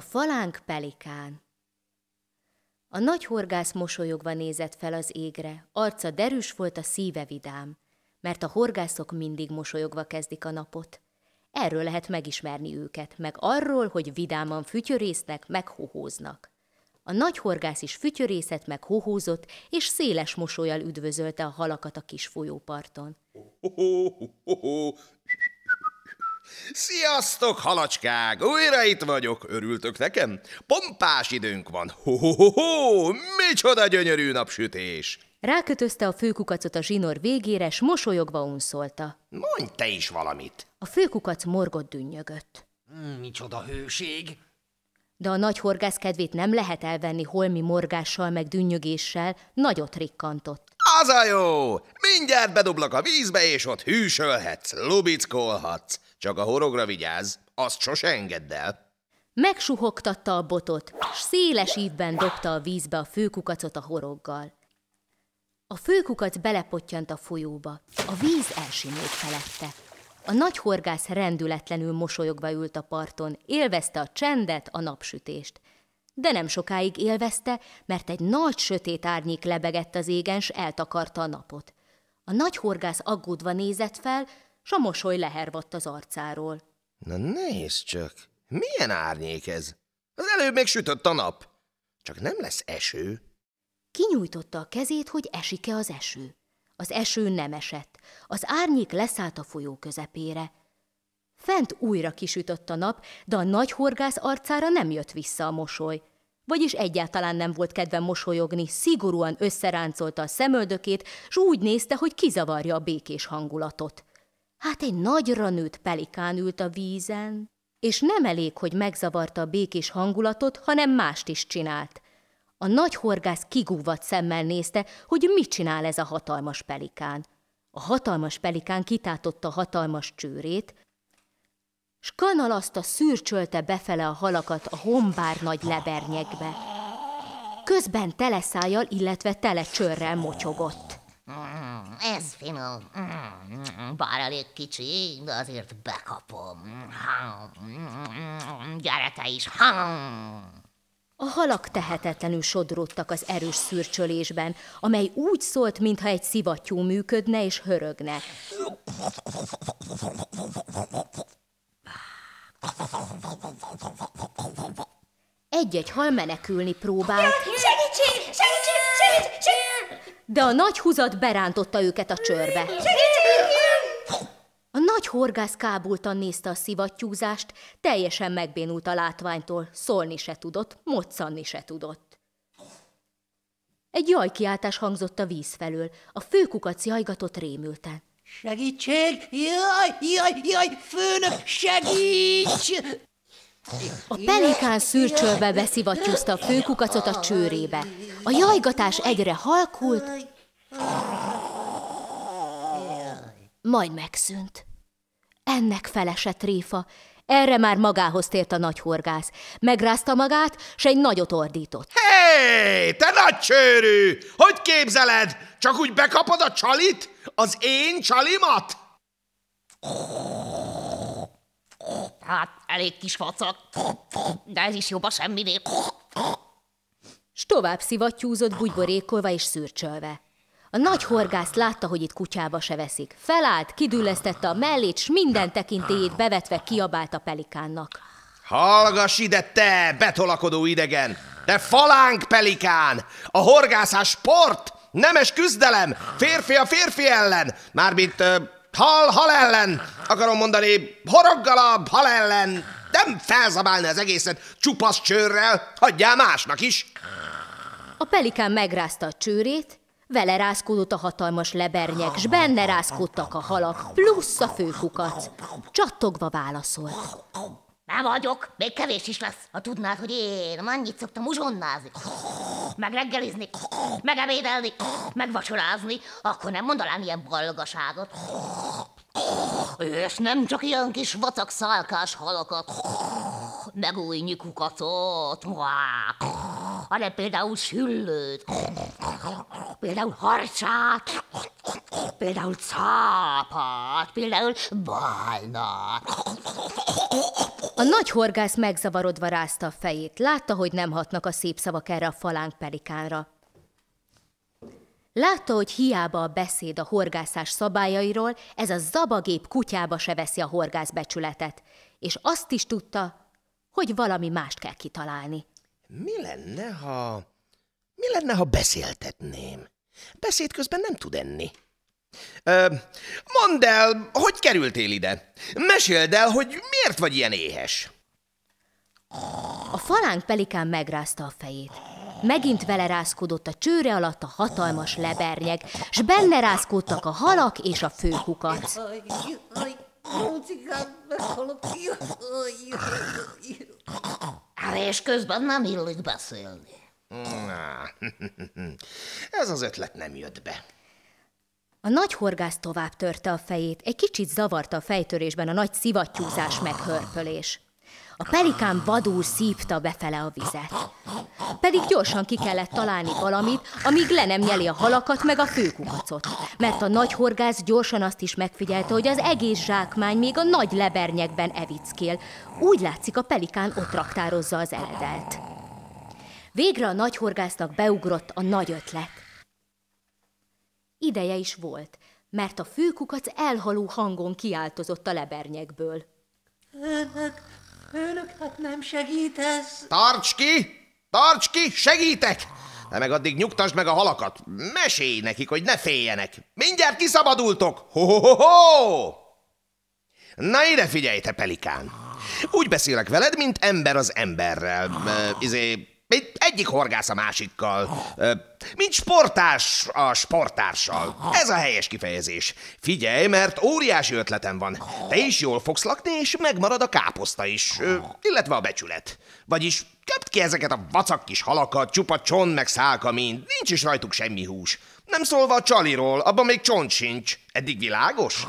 A falánk pelikán. A nagy horgász mosolyogva nézett fel az égre, arca derűs volt, a szíve vidám, mert a horgászok mindig mosolyogva kezdik a napot. Erről lehet megismerni őket, meg arról, hogy vidáman fütyörésznek, meg hohóznak. A nagy horgász is fütyörészet meg hohózott, és széles mosolyal üdvözölte a halakat a kis folyóparton. Ho, ho, ho, ho, ho. Sziasztok, halacskák! Újra itt vagyok, örültök nekem? Pompás időnk van! Ho-ho-ho-ho! Micsoda gyönyörű napsütés! Rákötözte a főkukacot a zsinór végére, s mosolyogva unszolta. Mondj te is valamit! A főkukac morgott dünnyögött. Mm, micsoda hőség! De a nagy horgász kedvét nem lehet elvenni holmi morgással meg dünnyögéssel, nagyot rikkantott. Az a jó! Mindjárt bedoblak a vízbe, és ott hűsölhetsz, lubickolhatsz. Csak a horogra vigyáz, azt sose engedd el. Megsuhogtatta a botot, s széles ívben dobta a vízbe a főkukacot a horoggal. A főkukac belepottyant a folyóba, a víz elsimult felette. A nagy horgász rendületlenül mosolyogva ült a parton, élvezte a csendet, a napsütést. De nem sokáig élvezte, mert egy nagy sötét árnyék lebegett az égen, s eltakarta a napot. A nagy horgász aggódva nézett fel, s a mosoly lehervadt az arcáról. Na nézd csak, milyen árnyék ez? Az előbb még sütött a nap. Csak nem lesz eső. Kinyújtotta a kezét, hogy esik-e az eső. Az eső nem esett. Az árnyék leszállt a folyó közepére. Fent újra kisütött a nap, de a nagy horgász arcára nem jött vissza a mosoly. Vagyis egyáltalán nem volt kedve mosolyogni, szigorúan összeráncolta a szemöldökét, s úgy nézte, hogy kizavarja a békés hangulatot. Hát egy nagyra nőtt pelikán ült a vízen, és nem elég, hogy megzavarta a békés hangulatot, hanem mást is csinált. A nagy horgász kigúvat szemmel nézte, hogy mit csinál ez a hatalmas pelikán. A hatalmas pelikán kitátotta hatalmas csőrét, s kanalazta szűrcsölte befele a halakat a hombár nagy lebernyekbe. Közben teleszájjal, illetve tele csörrel motyogott ez finom. Mm, bár elég kicsi, de azért bekapom. Mm, gyere te is! A halak tehetetlenül sodródtak az erős szürcsölésben, amely úgy szólt, mintha egy szivattyú működne és hörögne. Egy-egy hal menekülni próbált. Segítség! de a nagy húzat berántotta őket a csörbe. A nagy horgász kábultan nézte a szivattyúzást, teljesen megbénult a látványtól, szólni se tudott, moccanni se tudott. Egy jajkiáltás hangzott a víz felől, a főkukac jajgatott rémülten. Segítség! Jaj, jaj, jaj, főnök, segíts! A pelikán szürcsölve beszivattyúzta a főkukacot a csőrébe. A jajgatás egyre halkult, majd megszűnt. Ennek felesett réfa. Erre már magához tért a horgász. Megrázta magát, s egy nagyot ordított. Hé, te nagy csőrű! Hogy képzeled? Csak úgy bekapod a csalit? Az én csalimat? Oh. Hát, elég kis facak, de ez is jobb a semminél. S tovább szivattyúzott, bugyborékolva és szürcsölve. A nagy horgász látta, hogy itt kutyába se veszik. Felállt, kidüllesztette a mellét, s minden tekintélyét bevetve kiabált a pelikánnak. Hallgass ide, te betolakodó idegen! Te falánk pelikán! A horgászás sport! Nemes küzdelem! Férfi a férfi ellen! Mármint hal, hal ellen, akarom mondani, a hal ellen, nem felzabálni az egészet csupasz csőrrel, hagyjál másnak is. A pelikán megrázta a csőrét, vele rázkódott a hatalmas lebernyek, s benne rászkódtak a halak, plusz a főkukat. Csattogva válaszolt. Nem vagyok, még kevés is lesz, ha tudnád, hogy én annyit szoktam uzsonnázni meg reggelizni, meg ebédelni, meg vacsorázni, akkor nem mondanám ilyen balgaságot. És nem csak ilyen kis vacak szálkás halakat, meg új nyikukatot hanem például szüllőt, például harcát, például cápát, például bálnát. A nagy horgász megzavarodva rázta a fejét. Látta, hogy nem hatnak a szép szavak erre a falánk pelikánra. Látta, hogy hiába a beszéd a horgászás szabályairól, ez a zabagép kutyába se veszi a horgász becsületet, és azt is tudta, hogy valami mást kell kitalálni. Mi lenne, ha... Mi lenne, ha beszéltetném? Beszéd közben nem tud enni. Ö, mondd el, hogy kerültél ide? Meséld el, hogy miért vagy ilyen éhes? A falánk pelikán megrázta a fejét. Megint vele rázkódott a csőre alatt a hatalmas lebernyeg, s benne rázkódtak a halak és a főkukac. Hát és közben nem illik beszélni. Na, ez az ötlet nem jött be. A nagy horgász tovább törte a fejét, egy kicsit zavarta a fejtörésben a nagy szivattyúzás meghörpölés. A pelikán vadul szívta befele a vizet. Pedig gyorsan ki kellett találni valamit, amíg le nem nyeli a halakat meg a főkukacot. Mert a nagy horgász gyorsan azt is megfigyelte, hogy az egész zsákmány még a nagy lebernyekben evickél. Úgy látszik, a pelikán ott raktározza az eledelt. Végre a nagy horgásznak beugrott a nagy ötlet. Ideje is volt, mert a főkukac elhaló hangon kiáltozott a lebernyekből. Főnök, hát nem segítesz. Tarts ki! Tarts ki, segítek! De meg addig nyugtasd meg a halakat. Mesélj nekik, hogy ne féljenek. Mindjárt kiszabadultok! Ho-ho-ho-ho! Na ide figyelj, te pelikán! Úgy beszélek veled, mint ember az emberrel. Izé, egyik horgász a másikkal. Mint sportás a sportársal. Ez a helyes kifejezés. Figyelj, mert óriási ötletem van. Te is jól fogsz lakni, és megmarad a káposzta is, illetve a becsület. Vagyis köpt ki ezeket a vacak kis halakat, csupa csont meg szálka mind, nincs is rajtuk semmi hús. Nem szólva a csaliról, abban még csont sincs. Eddig világos?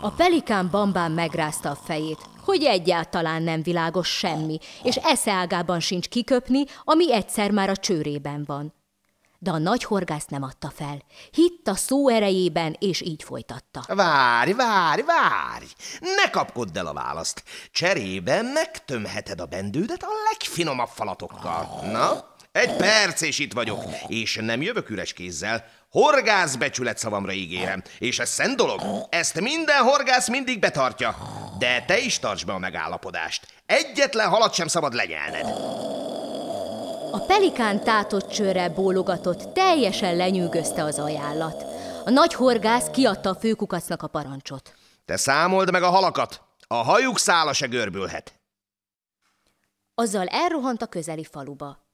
A pelikán bambán megrázta a fejét, hogy egyáltalán nem világos semmi, és eszeágában sincs kiköpni, ami egyszer már a csőrében van. De a nagy horgász nem adta fel. Hitt a szó erejében, és így folytatta. Várj, várj, várj! Ne kapkodd el a választ! Cserébe megtömheted a bendődet a legfinomabb falatokkal. Na, egy perc, és itt vagyok, és nem jövök üres kézzel. Horgász becsület szavamra ígérem, és ez szent dolog. Ezt minden horgász mindig betartja. De te is tarts be a megállapodást. Egyetlen halat sem szabad lenyelned. A pelikán tátott csőre bólogatott, teljesen lenyűgözte az ajánlat. A nagy horgász kiadta a főkukacnak a parancsot. Te számold meg a halakat, a hajuk szála se görbülhet. Azzal elrohant a közeli faluba.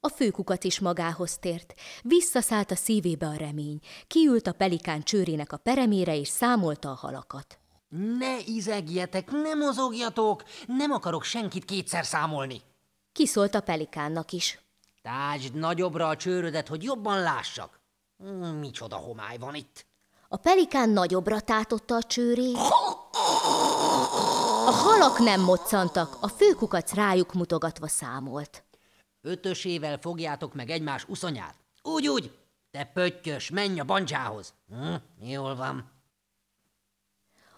A főkukat is magához tért. Visszaszállt a szívébe a remény. Kiült a pelikán csőrének a peremére, és számolta a halakat. Ne izegjetek, ne mozogjatok, nem akarok senkit kétszer számolni. Kiszólt a pelikánnak is. Tásd nagyobbra a csőrödet, hogy jobban lássak. Hm, micsoda homály van itt. A pelikán nagyobbra tátotta a csőrét. A halak nem moccantak, a főkukac rájuk mutogatva számolt. Ötösével fogjátok meg egymás uszonyát. Úgy, úgy! Te pöttyös, menj a bandzsához! Hm, jól van.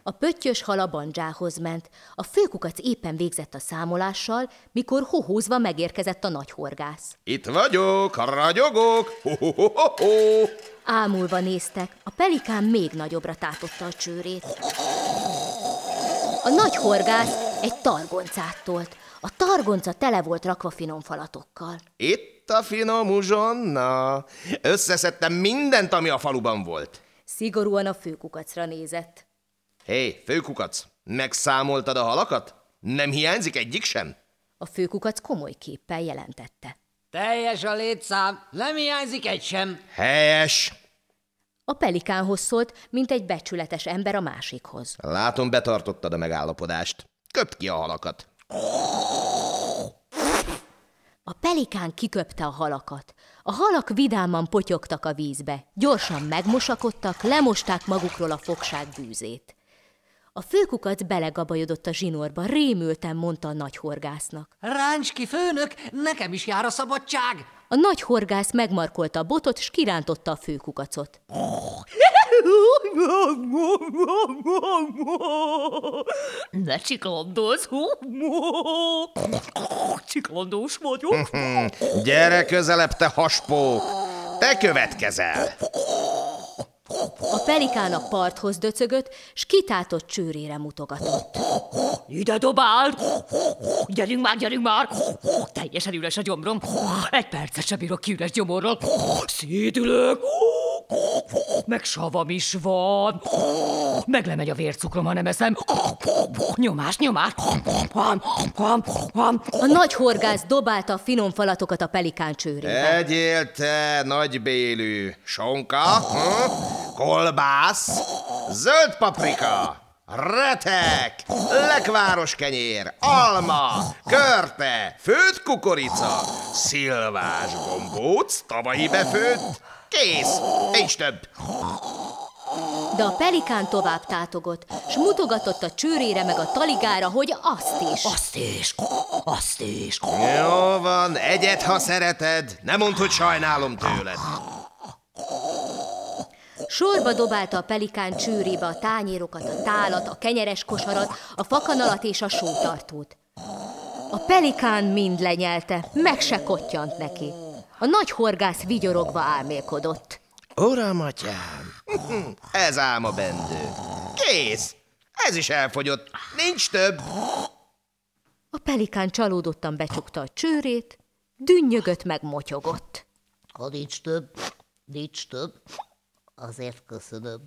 A pöttyös hal a bandzsához ment. A főkukac éppen végzett a számolással, mikor hohózva megérkezett a nagy horgász. Itt vagyok, ragyogok! Ho -ho -ho -ho -ho. Ámulva néztek, a pelikán még nagyobbra tátotta a csőrét. A nagy horgász egy targoncát tolt, a targonca tele volt rakva finom falatokkal. Itt a finom uzsonna. Összeszedtem mindent, ami a faluban volt. Szigorúan a főkukacra nézett. Hé, hey, főkukac, megszámoltad a halakat? Nem hiányzik egyik sem? A főkukac komoly képpel jelentette. Teljes a létszám, nem hiányzik egy sem. Helyes! A pelikánhoz szólt, mint egy becsületes ember a másikhoz. Látom, betartottad a megállapodást. Köpt ki a halakat. A pelikán kiköpte a halakat. A halak vidáman potyogtak a vízbe, gyorsan megmosakodtak, lemosták magukról a fogság bűzét. A főkukac belegabajodott a zsinórba, rémülten mondta a nagyhorgásznak. Ráncs ki, főnök, nekem is jár a szabadság! A nagy horgász megmarkolta a botot, és kirántotta a főkukacot. Ne csiklandolsz! Csiklandós vagyok! Gyere közelebb, te haspó! Te következel! A pelikán a parthoz döcögött, s kitátott csőrére mutogatott. Ide dobál! Gyerünk már, gyerünk már! Teljesen üres a gyomrom. Egy percet sem bírok ki üres gyomorról. Szédülök! meg savam is van, meg lemegy a vércukrom, ha nem eszem. Nyomás, nyomás. A nagy horgász dobálta a finom falatokat a pelikán csőrébe. Egyél te, nagybélű, sonka, kolbász, zöld paprika. Retek, lekváros kenyér, alma, körte, főtt kukorica, szilvás gombóc, tavalyi befőtt, Kész! Nincs több! De a pelikán tovább tátogott, s mutogatott a csőrére meg a taligára, hogy azt is. Azt is, azt is. Jó van, egyet, ha szereted. Nem mondd, hogy sajnálom tőled. Sorba dobálta a pelikán csőrébe a tányérokat, a tálat, a kenyeres kosarat, a fakanalat és a sótartót. A pelikán mind lenyelte, meg se kottyant neki. A nagy horgász vigyorogva álmélkodott. Uram, atyám! Ez ám a bendő. Kész! Ez is elfogyott. Nincs több. A pelikán csalódottan becsukta a csőrét, dünnyögött meg motyogott. Ha nincs több, nincs több, azért köszönöm.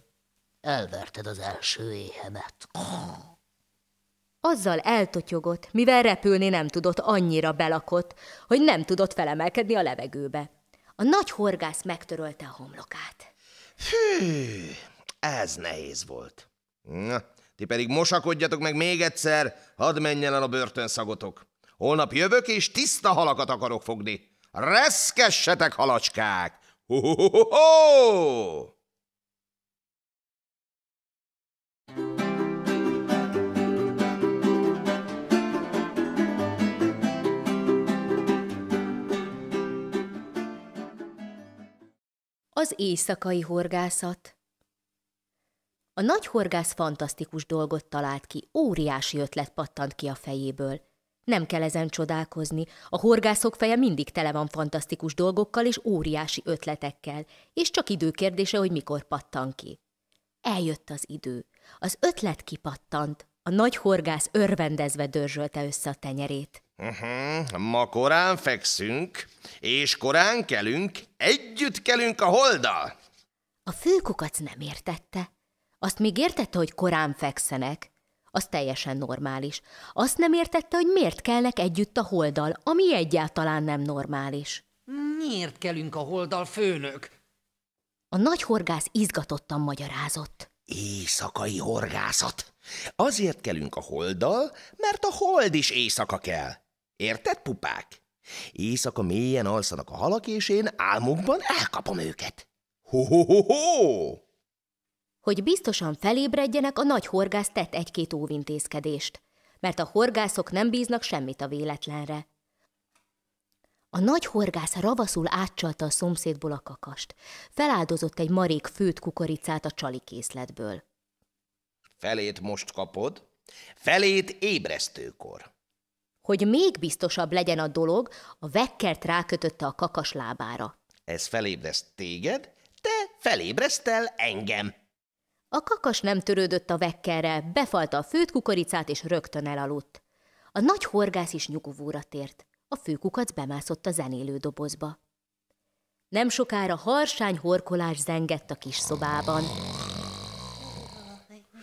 Elverted az első éhemet. Azzal eltotyogott, mivel repülni nem tudott, annyira belakott, hogy nem tudott felemelkedni a levegőbe. A nagy horgász megtörölte a homlokát. Hű, ez nehéz volt. Na, ti pedig mosakodjatok meg még egyszer, hadd menjen el a börtönszagotok. Holnap jövök, és tiszta halakat akarok fogni. Reszkessetek, halacskák! hú, hú, hú, hú! Az éjszakai horgászat A nagy horgász fantasztikus dolgot talált ki, óriási ötlet pattant ki a fejéből. Nem kell ezen csodálkozni, a horgászok feje mindig tele van fantasztikus dolgokkal és óriási ötletekkel, és csak időkérdése, hogy mikor pattan ki. Eljött az idő. Az ötlet kipattant, a nagy horgász örvendezve dörzsölte össze a tenyerét. Uh-huh. Ma korán fekszünk, és korán kelünk, együtt kelünk a holdal. A főkukac nem értette. Azt még értette, hogy korán fekszenek. Az teljesen normális. Azt nem értette, hogy miért kellnek együtt a holdal, ami egyáltalán nem normális. Miért kelünk a holdal, főnök? A nagy horgász izgatottan magyarázott. Éjszakai horgászat. Azért kelünk a holddal, mert a hold is éjszaka kell. Érted, pupák? Éjszaka mélyen alszanak a halak, és én álmukban elkapom őket. Ho-ho-ho-ho! Hogy biztosan felébredjenek, a nagy horgász tett egy-két óvintézkedést, mert a horgászok nem bíznak semmit a véletlenre. A nagy horgász ravaszul átcsalta a szomszédból a kakast. Feláldozott egy marék főt kukoricát a csalikészletből. Felét most kapod, felét ébresztőkor. Hogy még biztosabb legyen a dolog, a vekkert rákötötte a kakas lábára. Ez felébreszt téged, te felébresztel engem. A kakas nem törődött a vekkerrel, befalta a főt kukoricát és rögtön elaludt. A nagy horgász is nyugovóra tért. A főkukac bemászott a zenélő dobozba. Nem sokára harsány horkolás zengett a kis szobában.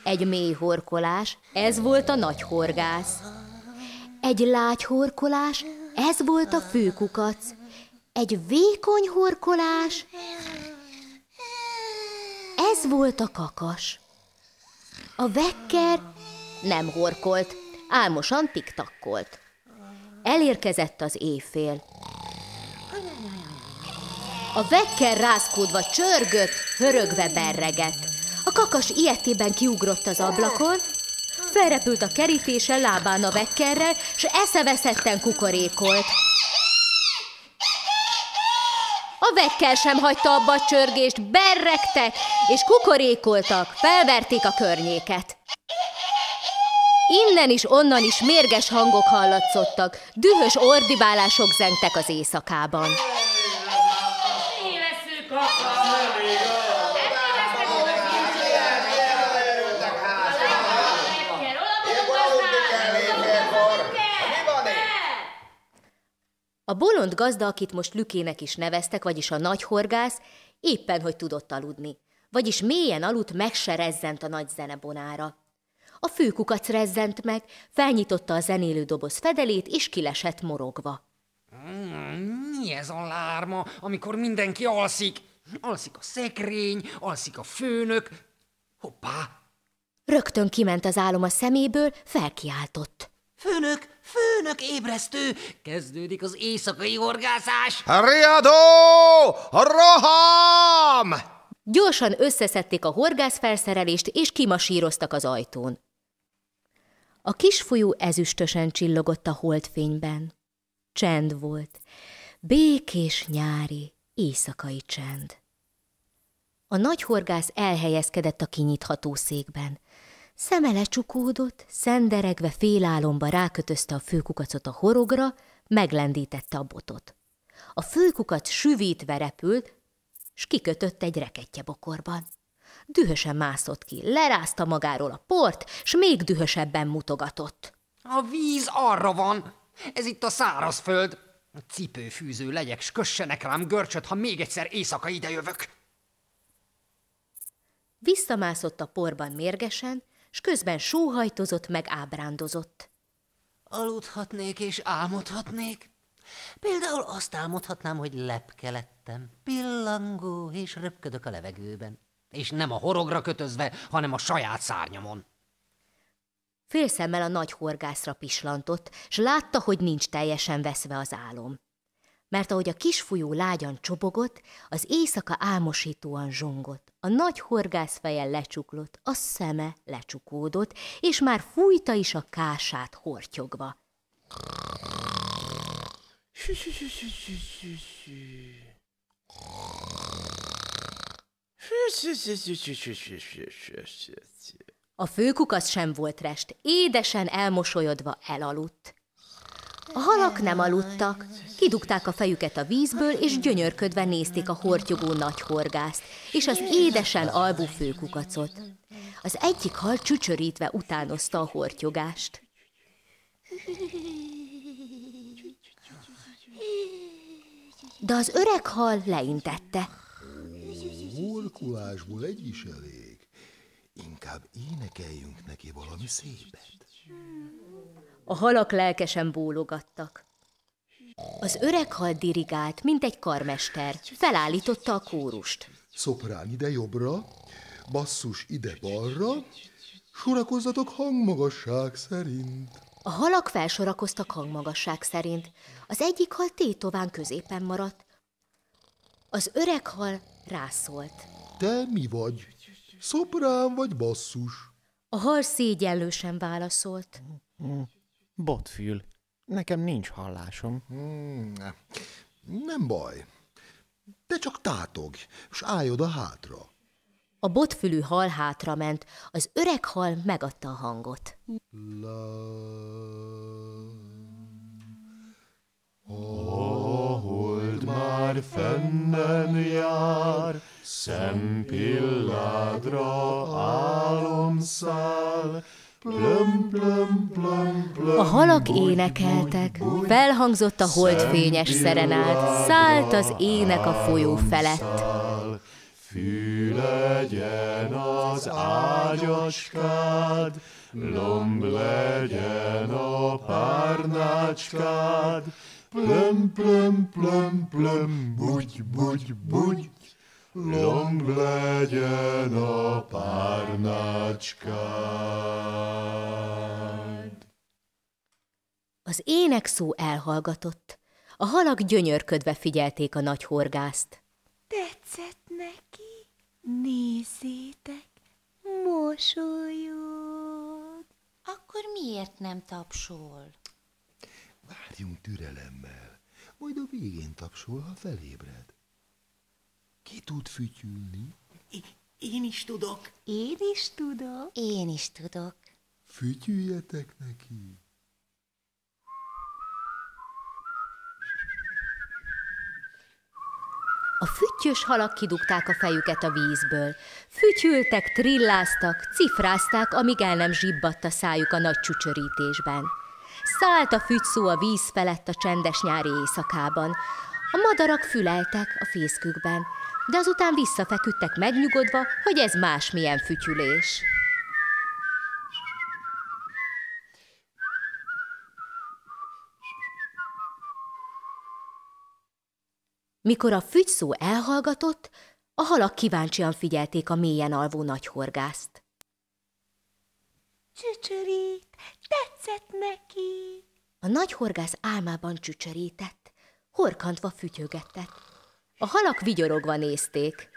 Egy mély horkolás, ez volt a nagy horgász. Egy lágy horkolás, ez volt a főkukac. Egy vékony horkolás, ez volt a kakas. A vekker nem horkolt, álmosan tiktakkolt. Elérkezett az éjfél. A vekker rázkódva csörgött, hörögve berregett. A kakas ilyetében kiugrott az ablakon, felrepült a kerítése lábán a vekkerrel, s eszeveszetten kukorékolt. A vekkel sem hagyta abba a csörgést, berregtek, és kukorékoltak, felverték a környéket. Innen is, onnan is mérges hangok hallatszottak, dühös ordibálások zentek az éjszakában. A bolond gazda, akit most Lükének is neveztek, vagyis a horgász, éppen hogy tudott aludni, vagyis mélyen aludt meg se rezzent a nagy zenebonára. A főkukac rezzent meg, felnyitotta a zenélő doboz fedelét, és kilesett morogva. Mm, mi ez a lárma, amikor mindenki alszik? Alszik a szekrény, alszik a főnök. Hoppá! Rögtön kiment az álom a szeméből, felkiáltott. Főnök, Főnök ébresztő, kezdődik az éjszakai horgászás. Riadó! Roham! Gyorsan összeszedték a horgászfelszerelést, és kimasíroztak az ajtón. A folyó ezüstösen csillogott a holdfényben. Csend volt. Békés nyári, éjszakai csend. A nagy horgász elhelyezkedett a kinyitható székben. Szeme lecsukódott, szenderegve félálomba rákötözte a főkukacot a horogra, meglendítette a botot. A főkukac süvítve repült, s kikötött egy reketje bokorban. Dühösen mászott ki, lerázta magáról a port, s még dühösebben mutogatott. A víz arra van, ez itt a szárazföld. Cipőfűző legyek, s kössenek rám görcsöt, ha még egyszer éjszaka idejövök. Visszamászott a porban mérgesen, s közben sóhajtozott, meg ábrándozott. Aludhatnék és álmodhatnék. Például azt álmodhatnám, hogy lepke lettem, pillangó és röpködök a levegőben. És nem a horogra kötözve, hanem a saját szárnyamon. Félszemmel a nagy horgászra pislantott, s látta, hogy nincs teljesen veszve az álom mert ahogy a kisfújó lágyan csobogott, az éjszaka álmosítóan zsongott, a nagy feje lecsuklott, a szeme lecsukódott, és már fújta is a kását hortyogva. A főkukasz sem volt rest, édesen elmosolyodva elaludt. A halak nem aludtak, kidugták a fejüket a vízből, és gyönyörködve nézték a hortyogó nagy horgászt, és az édesen albú főkukacot. Az egyik hal csücsörítve utánozta a hortyogást. De az öreg hal leintette. Horkulásból egy is elég. Inkább énekeljünk neki valami szépet. A halak lelkesen bólogattak. Az öreg hal dirigált, mint egy karmester. Felállította a kórust. Szoprán ide jobbra, basszus ide balra, sorakozzatok hangmagasság szerint. A halak felsorakoztak hangmagasság szerint. Az egyik hal tétován középen maradt. Az öreg hal rászólt. Te mi vagy? Szoprán vagy basszus? A hal szégyenlősen válaszolt. Botfül. Nekem nincs hallásom. Hmm, nem baj. De csak tátog, és állj oda hátra. A botfülű hal hátra ment, az öreg hal megadta a hangot. La... A hold már fennen jár, szempilládra álomszál, száll, a halak énekeltek, felhangzott a holdfényes szerenád, szállt az ének a folyó felett. Fű legyen az ágyaskád, lomb legyen a párnácskád, plöm, plöm, plöm, plöm, bugy, bugy, bugy, lomb legyen a párnácskád. Az ének szó elhallgatott. A halak gyönyörködve figyelték a nagy horgászt. Tetszett neki? Nézzétek, mosolyog. Akkor miért nem tapsol? Várjunk türelemmel, majd a végén tapsol, ha felébred. Ki tud fütyülni? én is tudok. Én is tudok. Én is tudok. Fütyüljetek neki. A füttyös halak kidugták a fejüket a vízből. Fütyültek, trilláztak, cifrázták, amíg el nem zsibbadt a szájuk a nagy csücsörítésben. Szállt a fütyszó a víz felett a csendes nyári éjszakában. A madarak füleltek a fészkükben de azután visszafeküdtek megnyugodva, hogy ez másmilyen fütyülés. Mikor a fügyszó elhallgatott, a halak kíváncsian figyelték a mélyen alvó horgászt. Csücsörít, tetszett neki! A horgász álmában csücsörített, horkantva fütyögetett. A halak vigyorogva nézték.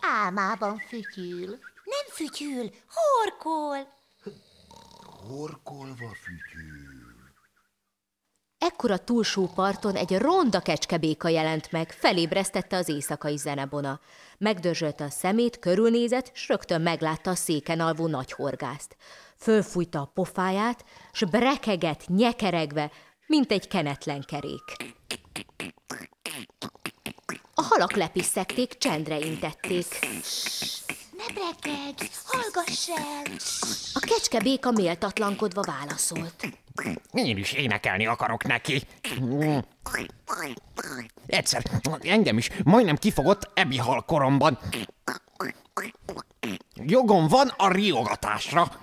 Álmában fütyül. Nem fütyül, horkol. Horkolva fütyül. Ekkor a túlsó parton egy ronda kecskebéka jelent meg, felébresztette az éjszakai zenebona. Megdörzsölte a szemét, körülnézett, s rögtön meglátta a széken alvó nagy horgászt. Fölfújta a pofáját, s brekeget nyekeregve, mint egy kenetlen kerék. A halak lepiszekték, csendre intették. Ne brekedj, hallgass el! A kecske béka méltatlankodva válaszolt. Én is énekelni akarok neki. Egyszer engem is majdnem kifogott ebi koromban. Jogom van a riogatásra.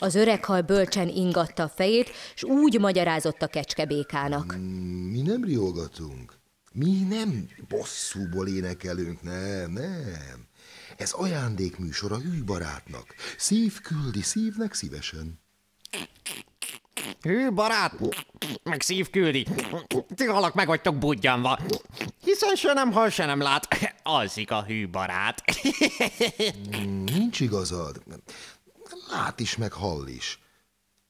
Az öreg hal bölcsen ingatta a fejét, és úgy magyarázott a kecskebékának. Mm, mi nem riogatunk. Mi nem bosszúból énekelünk, nem, nem. Ez ajándékműsor a hűbarátnak. barátnak. Szív küldi szívnek szívesen. Hűbarát! barát, meg szív küldi. Ti halak meg vagytok budjanva. Hiszen se nem hal, se nem lát. Alszik a hűbarát. barát. Mm, nincs igazad lát is, meg hall is.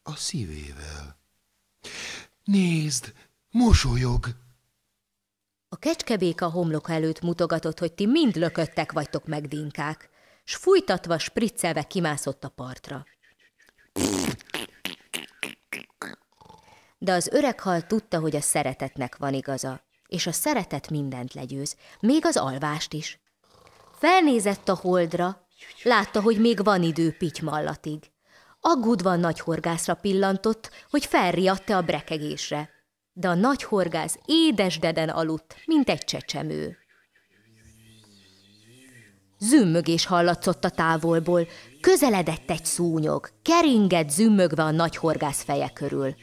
A szívével. Nézd, mosolyog! A kecskebéka homlok előtt mutogatott, hogy ti mind lököttek vagytok meg, dinkák, s fújtatva, spriccelve kimászott a partra. De az öreg hal tudta, hogy a szeretetnek van igaza, és a szeretet mindent legyőz, még az alvást is. Felnézett a holdra, Látta, hogy még van idő pitymallatig. Aggódva a nagy horgászra pillantott, hogy felriadta a brekegésre. De a nagy horgász édesdeden aludt, mint egy csecsemő. Zümmögés hallatszott a távolból, közeledett egy szúnyog, keringett zümmögve a nagy horgász feje körül.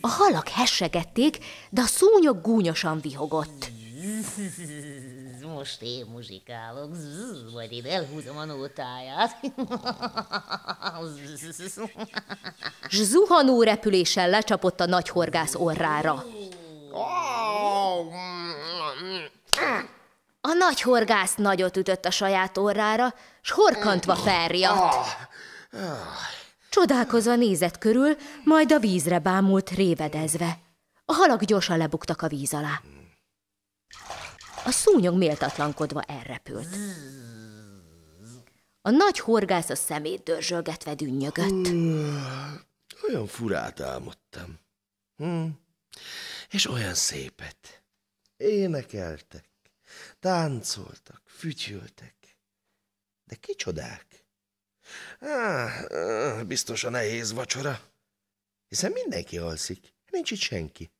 A halak hessegették, de a szúnyog gúnyosan vihogott. Most én muzsikálok, majd én elhúzom a nótáját. Zuhanó repüléssel lecsapott a horgász orrára. A horgász nagyot ütött a saját orrára, s horkantva felriadt. Csodálkozva nézett körül, majd a vízre bámult révedezve. A halak gyorsan lebuktak a víz alá. A szúnyog méltatlankodva elrepült. A nagy horgász a szemét dörzsölgetve dünnyögött. Hmm, olyan furát álmodtam. Hm. És olyan szépet. Énekeltek, táncoltak, fütyültek. De kicsodák? Ah, ah, biztos a nehéz vacsora. Hiszen mindenki alszik, nincs itt senki.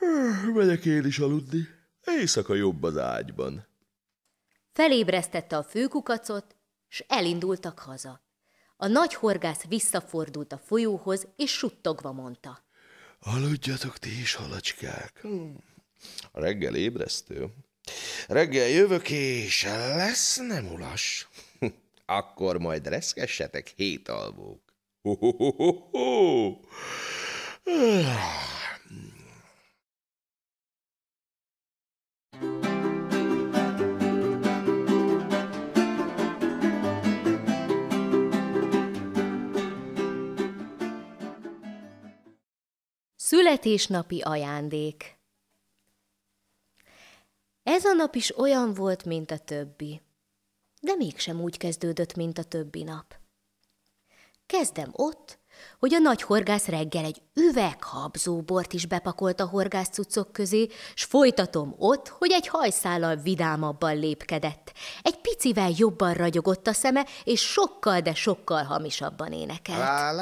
Ah, megyek én is aludni. Éjszaka jobb az ágyban. Felébresztette a főkukacot, s elindultak haza. A nagy horgász visszafordult a folyóhoz, és suttogva mondta. Aludjatok ti is, halacskák. Hmm. A reggel ébresztő. Reggel jövök, és lesz nem ulas. Akkor majd reszkessetek hét alvók. Ho, ho, ho, ho, ho. Születésnapi ajándék Ez a nap is olyan volt, mint a többi, de mégsem úgy kezdődött, mint a többi nap. Kezdem ott, hogy a nagy horgász reggel egy üveg bort is bepakolt a horgász cuccok közé, s folytatom ott, hogy egy hajszállal vidámabban lépkedett. Egy picivel jobban ragyogott a szeme, és sokkal, de sokkal hamisabban énekelt.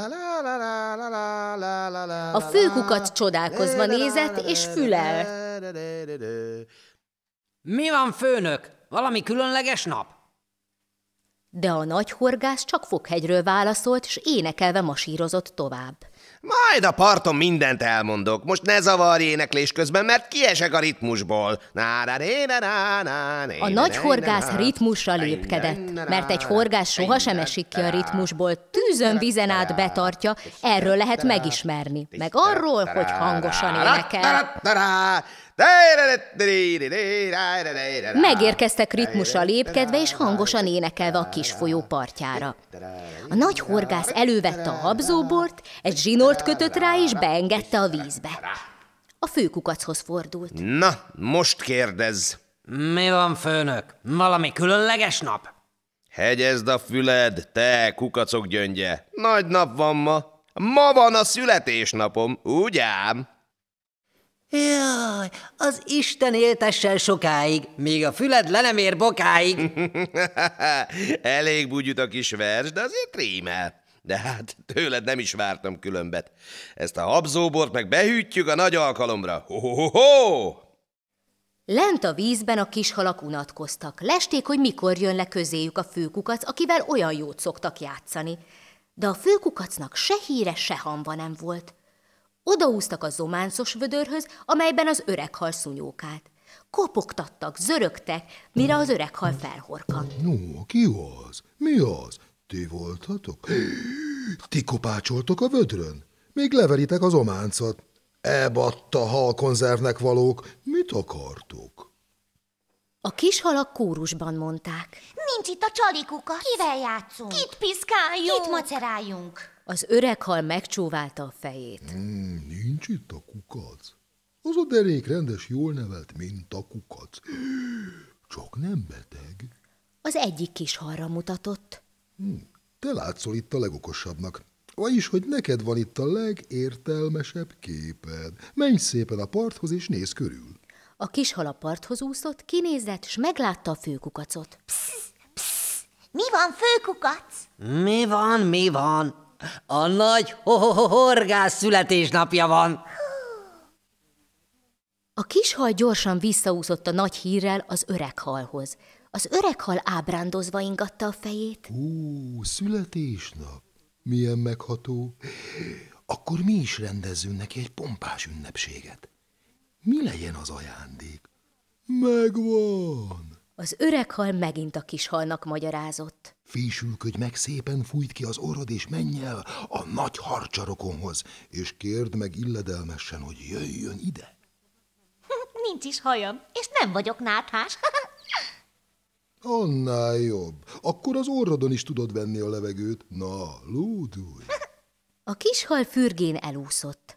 A főkukat csodálkozva nézett, és fülel. Mi van, főnök? Valami különleges nap? de a nagy horgász csak foghegyről válaszolt, és énekelve masírozott tovább. Majd a parton mindent elmondok, most ne zavarj éneklés közben, mert kiesek a ritmusból. A nagy horgász ritmusra lépkedett, mert egy horgász sohasem esik ki a ritmusból, tűzön vizen át betartja, erről lehet megismerni, meg arról, hogy hangosan énekel. Megérkeztek ritmusa lépkedve és hangosan énekelve a kis folyó partjára. A nagy horgász elővette a habzóbort, egy zsinort kötött rá és beengedte a vízbe. A főkukachoz fordult. Na, most kérdez. Mi van, főnök? Valami különleges nap? Hegyezd a füled, te kukacok gyöngye. Nagy nap van ma. Ma van a születésnapom, ugye? Jaj, az Isten éltessen sokáig, míg a füled le nem ér bokáig. Elég bugyut a kis vers, de azért rímel. De hát tőled nem is vártam különbet. Ezt a habzóbort meg behűtjük a nagy alkalomra. Ho-ho-ho! Lent a vízben a kis halak unatkoztak. Lesték, hogy mikor jön le közéjük a főkukac, akivel olyan jót szoktak játszani. De a főkukacnak se híre, se hamva nem volt. Odaúztak a zománcos vödörhöz, amelyben az öreg hal szunyókált. Kopogtattak, zörögtek, mire az öreg hal felhorkant. No, ki az? Mi az? Ti voltatok? Ti kopácsoltok a vödrön? Még leveritek az ománcot. Ebatta halkonzervnek valók, mit akartok? A kis halak kórusban mondták. Nincs itt a csalikukat. Kivel játszunk? Kit piszkáljunk? Kit maceráljunk? Az öreg hal megcsóválta a fejét. Hmm, nincs itt a kukac. Az a derék rendes, jól nevelt, mint a kukac. Csak nem beteg. Az egyik kis halra mutatott. Hmm, te látszol itt a legokosabbnak. Vagyis, hogy neked van itt a legértelmesebb képed. Menj szépen a parthoz és néz körül. A kis hal a parthoz úszott, kinézett, és meglátta a főkukacot. Psz, psz, mi van, főkukac? Mi van, mi van? A nagy horgász születésnapja van. A kis hal gyorsan visszaúszott a nagy hírrel az öreg halhoz. Az öreg hal ábrándozva ingatta a fejét. Ó, születésnap! Milyen megható! Akkor mi is rendezzünk neki egy pompás ünnepséget. Mi legyen az ajándék? Megvan! Az öreg hal megint a kis halnak magyarázott. Fésülködj meg szépen, fújt ki az orrod, és menj el a nagy harcsarokonhoz, és kérd meg illedelmesen, hogy jöjjön ide. Nincs is hajam, és nem vagyok náthás. Annál jobb. Akkor az orrodon is tudod venni a levegőt. Na, lúdulj! A kis hal fürgén elúszott.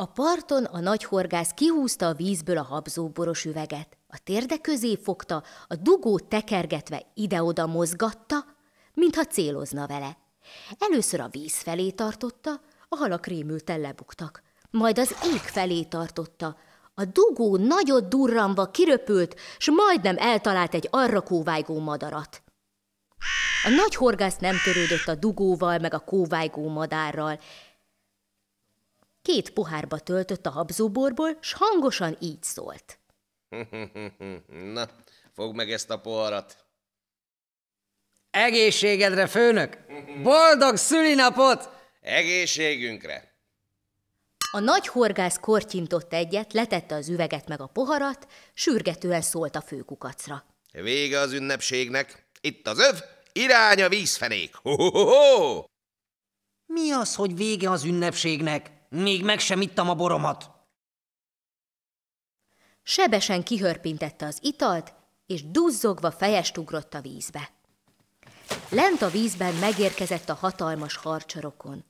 A parton a nagy horgász kihúzta a vízből a habzóboros üveget, a térde közé fogta, a dugót tekergetve ide-oda mozgatta, mintha célozna vele. Először a víz felé tartotta, a halak rémülten lebuktak. Majd az ég felé tartotta, a dugó nagyot durranva kiröpült, s majdnem eltalált egy arra kóvájgó madarat. A nagy horgász nem törődött a dugóval meg a kóvájgó madárral, két pohárba töltött a habzóborból, s hangosan így szólt. Na, fogd meg ezt a poharat. Egészségedre, főnök! Boldog szülinapot! Egészségünkre! A nagy horgász kortyintott egyet, letette az üveget meg a poharat, sürgetően szólt a főkukacra. Vége az ünnepségnek, itt az öv, irány a vízfenék! Ho, ho, ho, ho! Mi az, hogy vége az ünnepségnek? Még meg sem ittam a boromat. Sebesen kihörpintette az italt, és duzzogva fejest ugrott a vízbe. Lent a vízben megérkezett a hatalmas harcsarokon.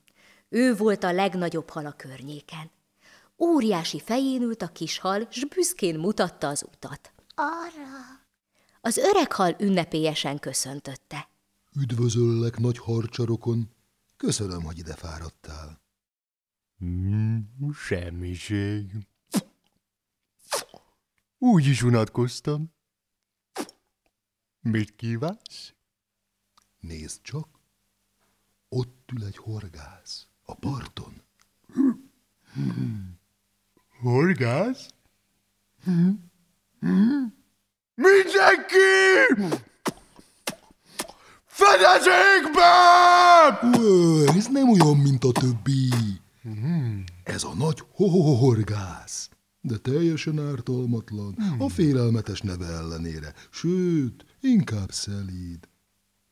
Ő volt a legnagyobb hal a környéken. Óriási fején ült a kis hal, s büszkén mutatta az utat. Arra! Az öreg hal ünnepélyesen köszöntötte. Üdvözöllek, nagy harcsarokon! Köszönöm, hogy ide fáradtál. Mm, semmiség. Úgy is unatkoztam. Mit kívánsz? Nézd csak, ott ül egy horgász a parton. Horgász? Mindenki! Fedezékbe! Ez nem olyan, mint a többi ez a nagy horgász. De teljesen ártalmatlan, hmm. a félelmetes neve ellenére, sőt, inkább szelíd.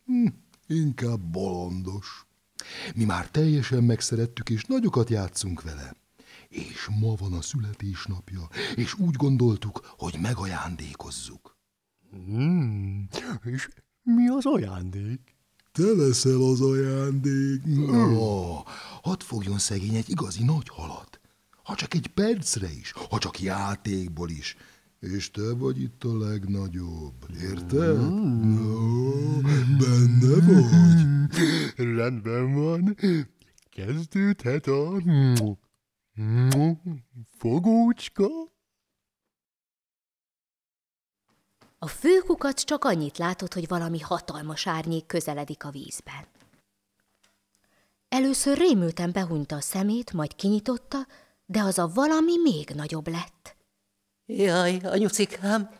hmm, inkább bolondos. Mi már teljesen megszerettük, és nagyokat játszunk vele. És ma van a születésnapja, és úgy gondoltuk, hogy megajándékozzuk. Hmm, és mi az ajándék? te leszel az ajándék. Oh, hadd fogjon szegény egy igazi nagy halat. Ha csak egy percre is, ha csak játékból is. És te vagy itt a legnagyobb, érted? No, mm. benne vagy. Rendben van. Kezdődhet a fogócska. A főkukat csak annyit látott, hogy valami hatalmas árnyék közeledik a vízben. Először rémülten behunyta a szemét, majd kinyitotta, de az a valami még nagyobb lett. Jaj, anyucikám,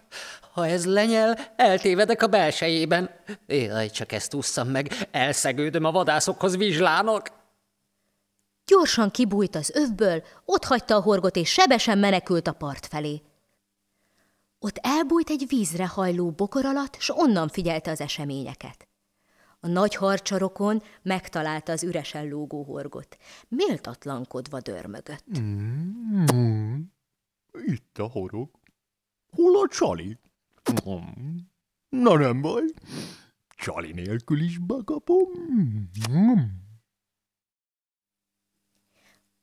ha ez lenyel, eltévedek a belsejében. Jaj, csak ezt ússzam meg, elszegődöm a vadászokhoz vizslának. Gyorsan kibújt az övből, hagyta a horgot és sebesen menekült a part felé. Ott elbújt egy vízre hajló bokor alatt, s onnan figyelte az eseményeket. A nagy harcsarokon megtalálta az üresen lógó horgot. Méltatlankodva dörmögött. Mm, -hmm. itt a horog. Hol a csali? Mm, na nem baj, csali nélkül is bekapom. Mm. Mm-hmm.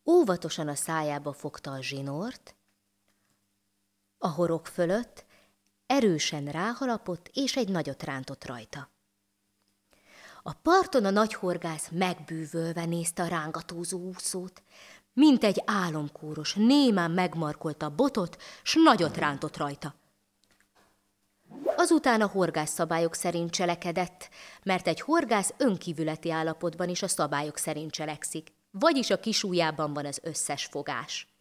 Óvatosan a szájába fogta a zsinort, a horog fölött erősen ráhalapott, és egy nagyot rántott rajta. A parton a horgász megbűvölve nézte a rángatózó úszót, mint egy álomkóros, némán megmarkolta a botot, s nagyot rántott rajta. Azután a horgász szabályok szerint cselekedett, mert egy horgász önkívületi állapotban is a szabályok szerint cselekszik, vagyis a kisújában van az összes fogás.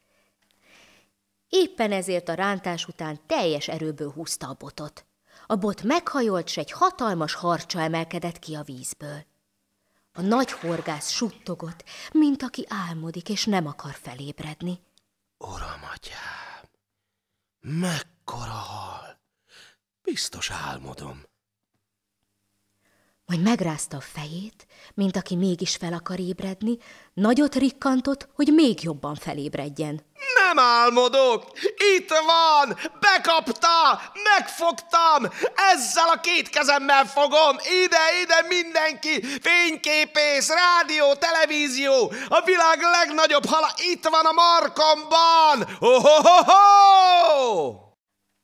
Éppen ezért a rántás után teljes erőből húzta a botot. A bot meghajolt, s egy hatalmas harcsa emelkedett ki a vízből. A nagy horgász suttogott, mint aki álmodik és nem akar felébredni. Uram, atyám, mekkora hal! Biztos álmodom. Majd megrázta a fejét, mint aki mégis fel akar ébredni, nagyot rikkantott, hogy még jobban felébredjen. Nem álmodok! Itt van! Bekapta! Megfogtam! Ezzel a két kezemmel fogom! Ide-ide mindenki! Fényképész, rádió, televízió! A világ legnagyobb hala itt van a markomban! Ho-ho-ho-ho!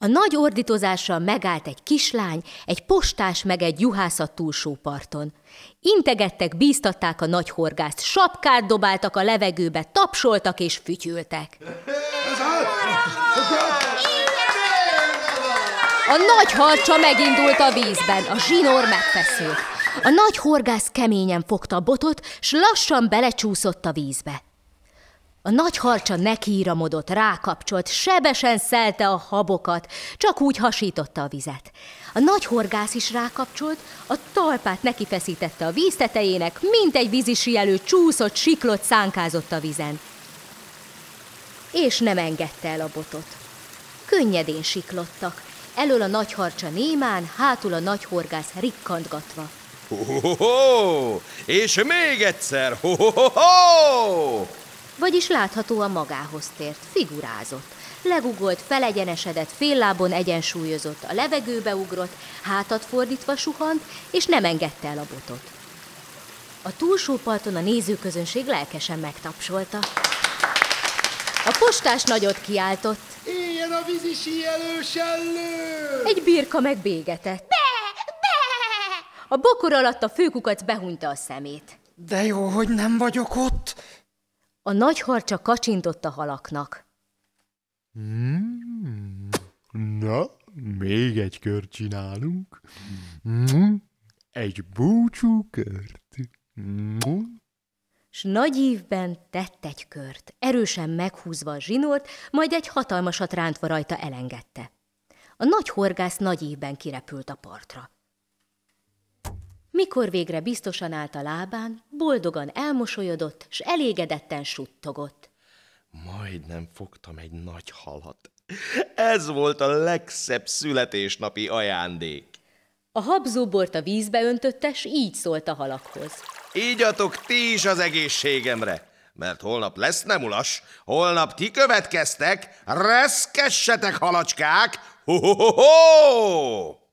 A nagy ordítozással megállt egy kislány, egy postás meg egy juhászat túlsó parton. Integettek, bíztatták a nagy horgást, sapkát dobáltak a levegőbe, tapsoltak és fütyültek. A nagy harcsa megindult a vízben, a zsinór megfeszült. A nagy horgász keményen fogta a botot, s lassan belecsúszott a vízbe. A nagy harcsa nekiíramodott, rákapcsolt, sebesen szelte a habokat, csak úgy hasította a vizet. A nagy horgász is rákapcsolt, a talpát nekifeszítette a víz tetejének, mint egy elő csúszott, siklott, szánkázott a vizen. És nem engedte el a botot. Könnyedén siklottak, elől a nagy harcsa némán, hátul a nagy horgász rikkantgatva. Ho, ho, ho, ho! És még egyszer! Ho, ho, ho, ho! vagyis láthatóan magához tért, figurázott. Legugolt, felegyenesedett, féllábon egyensúlyozott, a levegőbe ugrott, hátat fordítva suhant, és nem engedte el a botot. A túlsó parton a nézőközönség lelkesen megtapsolta. A postás nagyot kiáltott. Éljen a vízi síelős Egy birka meg bégetett. Be! Be! A bokor alatt a főkukac behunyta a szemét. De jó, hogy nem vagyok ott. A nagy harcsa kacsintott a halaknak. Mm, na, még egy kör csinálunk. Mm, egy búcsúkört. Mm. S nagy ívben tett egy kört, erősen meghúzva a zsinort, majd egy hatalmasat rántva rajta elengedte. A nagy horgász nagy ívben kirepült a partra. Mikor végre biztosan állt a lábán, boldogan elmosolyodott, s elégedetten suttogott. Majdnem fogtam egy nagy halat. Ez volt a legszebb születésnapi ajándék. A habzóbort a vízbe öntötte, s így szólt a halakhoz. Ígyatok ti is az egészségemre, mert holnap lesz nem ulas, holnap ti következtek, reszkessetek halacskák, ho, -ho, -ho, -ho!